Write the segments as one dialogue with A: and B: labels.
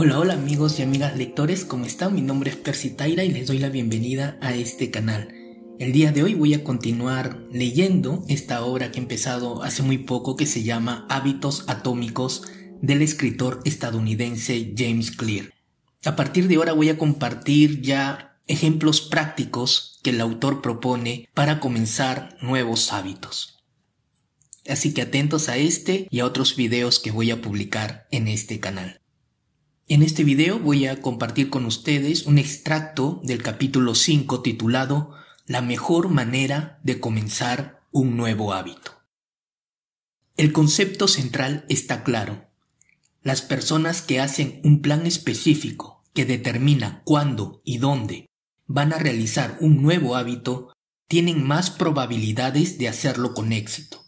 A: Hola, hola amigos y amigas lectores, ¿cómo están? Mi nombre es Percy Taira y les doy la bienvenida a este canal. El día de hoy voy a continuar leyendo esta obra que he empezado hace muy poco que se llama Hábitos Atómicos del escritor estadounidense James Clear. A partir de ahora voy a compartir ya ejemplos prácticos que el autor propone para comenzar nuevos hábitos. Así que atentos a este y a otros videos que voy a publicar en este canal. En este video voy a compartir con ustedes un extracto del capítulo 5 titulado La mejor manera de comenzar un nuevo hábito. El concepto central está claro. Las personas que hacen un plan específico que determina cuándo y dónde van a realizar un nuevo hábito tienen más probabilidades de hacerlo con éxito.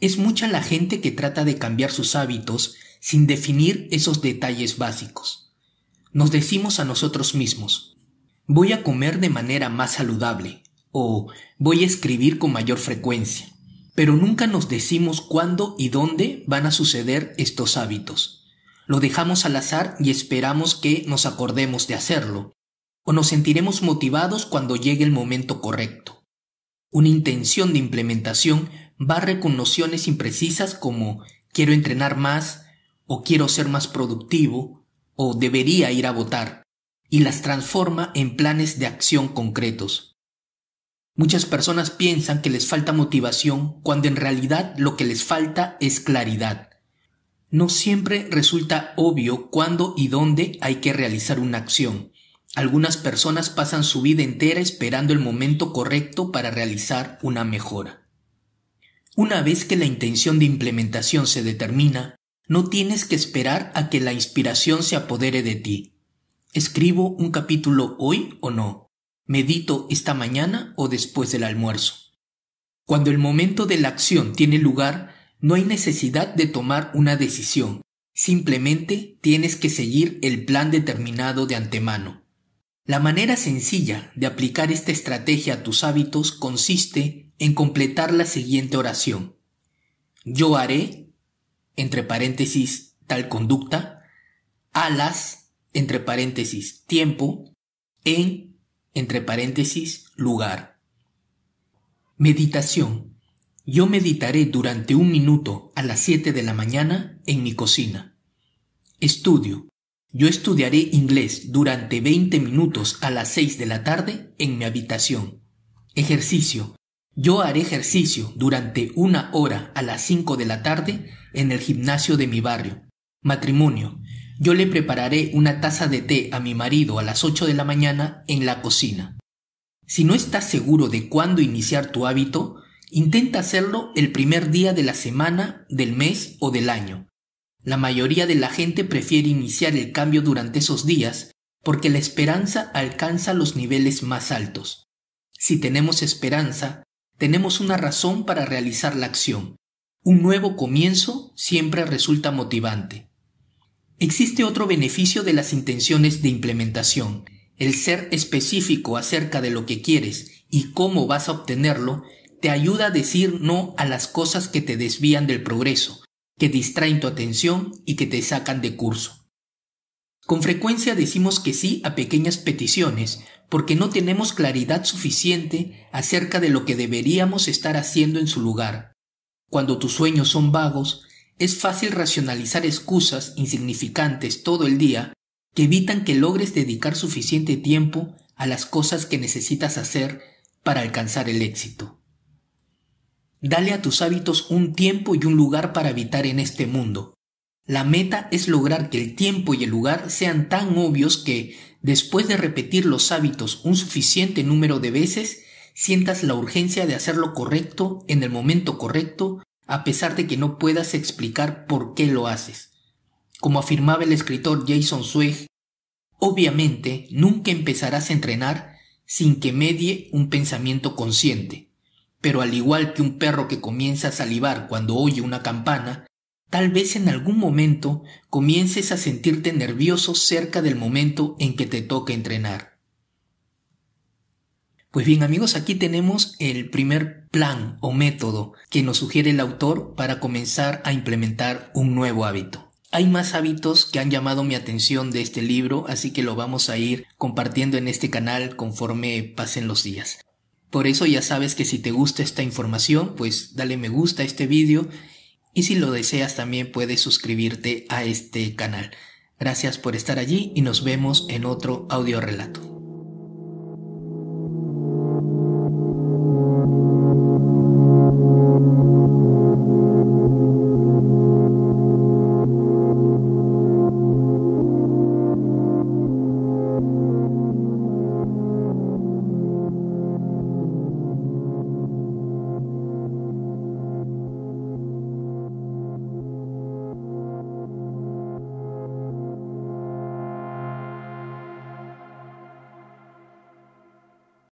A: Es mucha la gente que trata de cambiar sus hábitos sin definir esos detalles básicos. Nos decimos a nosotros mismos, voy a comer de manera más saludable o voy a escribir con mayor frecuencia, pero nunca nos decimos cuándo y dónde van a suceder estos hábitos. Lo dejamos al azar y esperamos que nos acordemos de hacerlo, o nos sentiremos motivados cuando llegue el momento correcto. Una intención de implementación barre con nociones imprecisas como quiero entrenar más, o quiero ser más productivo, o debería ir a votar, y las transforma en planes de acción concretos. Muchas personas piensan que les falta motivación cuando en realidad lo que les falta es claridad. No siempre resulta obvio cuándo y dónde hay que realizar una acción. Algunas personas pasan su vida entera esperando el momento correcto para realizar una mejora. Una vez que la intención de implementación se determina, no tienes que esperar a que la inspiración se apodere de ti. ¿Escribo un capítulo hoy o no? ¿Medito esta mañana o después del almuerzo? Cuando el momento de la acción tiene lugar, no hay necesidad de tomar una decisión. Simplemente tienes que seguir el plan determinado de antemano. La manera sencilla de aplicar esta estrategia a tus hábitos consiste en completar la siguiente oración. Yo haré entre paréntesis, tal conducta, alas entre paréntesis, tiempo, en, entre paréntesis, lugar. Meditación. Yo meditaré durante un minuto a las 7 de la mañana en mi cocina. Estudio. Yo estudiaré inglés durante 20 minutos a las 6 de la tarde en mi habitación. Ejercicio. Yo haré ejercicio durante una hora a las 5 de la tarde en el gimnasio de mi barrio. Matrimonio. Yo le prepararé una taza de té a mi marido a las 8 de la mañana en la cocina. Si no estás seguro de cuándo iniciar tu hábito, intenta hacerlo el primer día de la semana, del mes o del año. La mayoría de la gente prefiere iniciar el cambio durante esos días porque la esperanza alcanza los niveles más altos. Si tenemos esperanza, tenemos una razón para realizar la acción. Un nuevo comienzo siempre resulta motivante. Existe otro beneficio de las intenciones de implementación. El ser específico acerca de lo que quieres y cómo vas a obtenerlo te ayuda a decir no a las cosas que te desvían del progreso, que distraen tu atención y que te sacan de curso. Con frecuencia decimos que sí a pequeñas peticiones porque no tenemos claridad suficiente acerca de lo que deberíamos estar haciendo en su lugar. Cuando tus sueños son vagos, es fácil racionalizar excusas insignificantes todo el día que evitan que logres dedicar suficiente tiempo a las cosas que necesitas hacer para alcanzar el éxito. Dale a tus hábitos un tiempo y un lugar para habitar en este mundo, la meta es lograr que el tiempo y el lugar sean tan obvios que, después de repetir los hábitos un suficiente número de veces, sientas la urgencia de hacerlo correcto en el momento correcto, a pesar de que no puedas explicar por qué lo haces. Como afirmaba el escritor Jason Zweig, obviamente nunca empezarás a entrenar sin que medie un pensamiento consciente. Pero al igual que un perro que comienza a salivar cuando oye una campana, Tal vez en algún momento comiences a sentirte nervioso cerca del momento en que te toca entrenar. Pues bien amigos, aquí tenemos el primer plan o método que nos sugiere el autor para comenzar a implementar un nuevo hábito. Hay más hábitos que han llamado mi atención de este libro, así que lo vamos a ir compartiendo en este canal conforme pasen los días. Por eso ya sabes que si te gusta esta información, pues dale me gusta a este vídeo y si lo deseas también puedes suscribirte a este canal. Gracias por estar allí y nos vemos en otro audio relato.